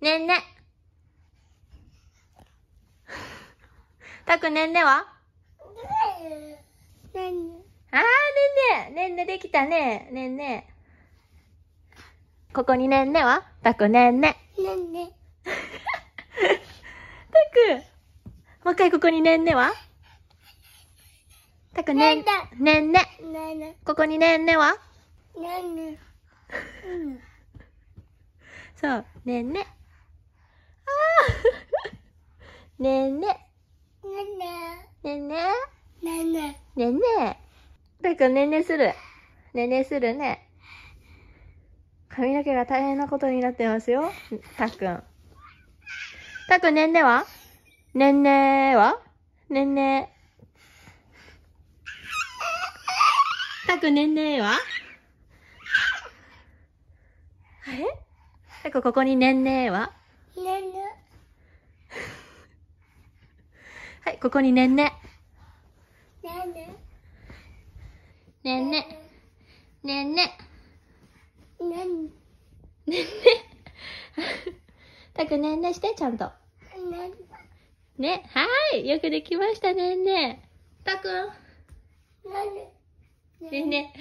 ねんね。たくねんねはねんね。あーねんね。ねんねできたね。ねんね。ここにねんねはたくねんね。ねんね。たく。もう一回ここにねんねはたくねんね。ねんね。ここにねんねはねんね。そう。ねんね。ああ ねんね。ねんね。ねんね。ねんね。ねんね。たくんねんねする。ねんねするね。髪の毛が大変なことになってますよ。たくん。たくんねんねはねんねはねんね。たくんねんねはあれたこここにねんねはねんね。はい、ここにねんね。ねんね。ねんね。ねんね。ねんね。た くねんねして、ちゃんと。ねんね。はい、よくできましたねんね。たくねんね。ねんね。